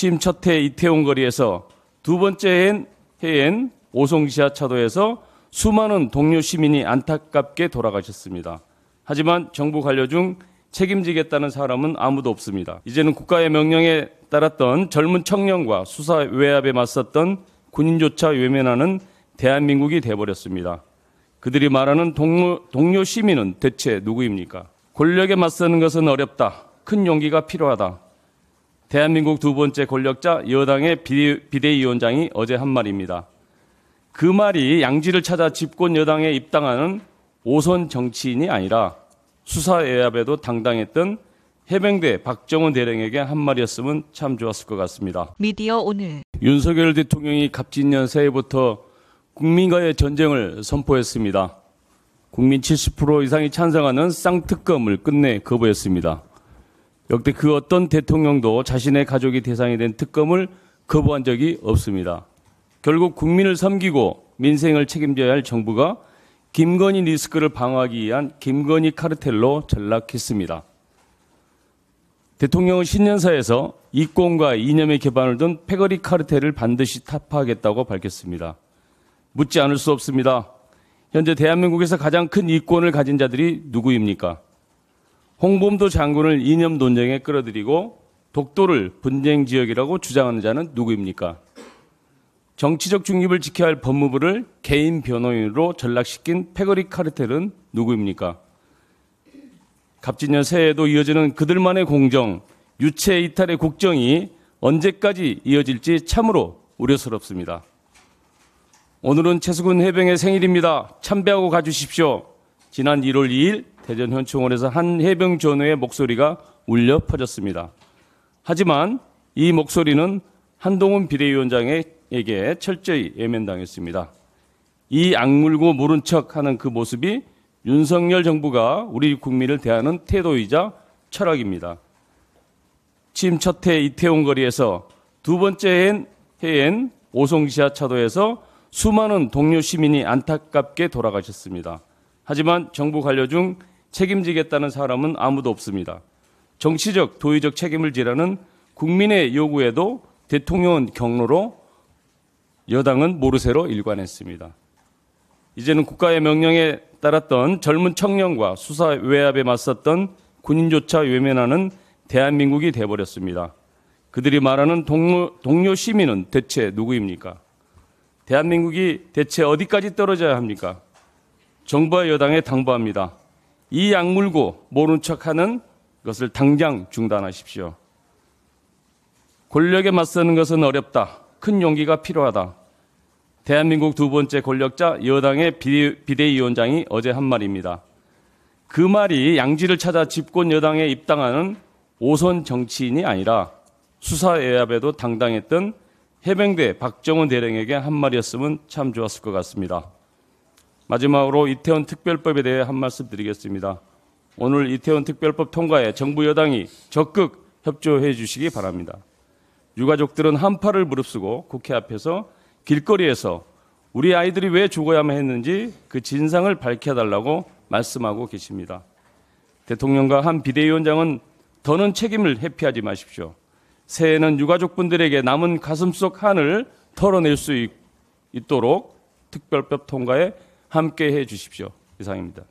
취임 첫해 이태원 거리에서 두 번째 해엔 오송 지하차도에서 수많은 동료 시민이 안타깝게 돌아가셨습니다. 하지만 정부 관료 중 책임지겠다는 사람은 아무도 없습니다. 이제는 국가의 명령에 따랐던 젊은 청년과 수사 외압에 맞섰던 군인조차 외면하는 대한민국이 돼버렸습니다. 그들이 말하는 동료, 동료 시민은 대체 누구입니까? 권력에 맞서는 것은 어렵다. 큰 용기가 필요하다. 대한민국 두 번째 권력자 여당의 비대위원장이 어제 한 말입니다. 그 말이 양지를 찾아 집권 여당에 입당하는 오선 정치인이 아니라 수사 예압에도 당당했던 해병대 박정은 대령에게 한 말이었으면 참 좋았을 것 같습니다. 미디어 오늘 윤석열 대통령이 갑진년 새해부터 국민과의 전쟁을 선포했습니다. 국민 70% 이상이 찬성하는 쌍특검을 끝내 거부했습니다. 역대 그 어떤 대통령도 자신의 가족이 대상이 된 특검을 거부한 적이 없습니다. 결국 국민을 섬기고 민생을 책임져야 할 정부가 김건희 리스크를 방어하기 위한 김건희 카르텔로 전락했습니다. 대통령은 신년사에서 이권과 이념의 기반을 둔 패거리 카르텔을 반드시 타파하겠다고 밝혔습니다. 묻지 않을 수 없습니다. 현재 대한민국에서 가장 큰 이권을 가진 자들이 누구입니까? 홍범도 장군을 이념 논쟁에 끌어들이고 독도를 분쟁 지역이라고 주장하는 자는 누구입니까? 정치적 중립을 지켜야 할 법무부를 개인 변호인으로 전락시킨 패거리 카르텔은 누구입니까? 갑진년 새해에도 이어지는 그들만의 공정, 유체 이탈의 국정이 언제까지 이어질지 참으로 우려스럽습니다. 오늘은 최수근 해병의 생일입니다. 참배하고 가주십시오. 지난 1월 2일 대전 현충원에서 한 해병 전우의 목소리가 울려 퍼졌습니다. 하지만 이 목소리는 한동훈 비대위원장에게 철저히 예면당했습니다. 이 악물고 모른 척 하는 그 모습이 윤석열 정부가 우리 국민을 대하는 태도이자 철학입니다. 취첫해 이태원 거리에서 두 번째 해엔 오송지하 차도에서 수많은 동료 시민이 안타깝게 돌아가셨습니다. 하지만 정부 관료 중 책임지겠다는 사람은 아무도 없습니다. 정치적, 도의적 책임을 지라는 국민의 요구에도 대통령 경로로 여당은 모르쇠로 일관했습니다. 이제는 국가의 명령에 따랐던 젊은 청년과 수사 외압에 맞섰던 군인조차 외면하는 대한민국이 돼버렸습니다. 그들이 말하는 동료, 동료 시민은 대체 누구입니까? 대한민국이 대체 어디까지 떨어져야 합니까? 정부와 여당에 당부합니다. 이약 물고 모른 척하는 것을 당장 중단하십시오. 권력에 맞서는 것은 어렵다. 큰 용기가 필요하다. 대한민국 두 번째 권력자 여당의 비대위원장이 어제 한 말입니다. 그 말이 양지를 찾아 집권 여당에 입당하는 오선 정치인이 아니라 수사 외압에도 당당했던 해병대 박정은 대령에게 한 말이었으면 참 좋았을 것 같습니다. 마지막으로 이태원 특별법에 대해 한 말씀 드리겠습니다. 오늘 이태원 특별법 통과에 정부 여당이 적극 협조해 주시기 바랍니다. 유가족들은 한파를 무릅쓰고 국회 앞에서 길거리에서 우리 아이들이 왜 죽어야만 했는지 그 진상을 밝혀달라고 말씀하고 계십니다. 대통령과 한 비대위원장은 더는 책임을 회피하지 마십시오. 새해에는 유가족분들에게 남은 가슴 속 한을 털어낼 수 있, 도록 특별법 통과에 함께 해 주십시오. 이상입니다.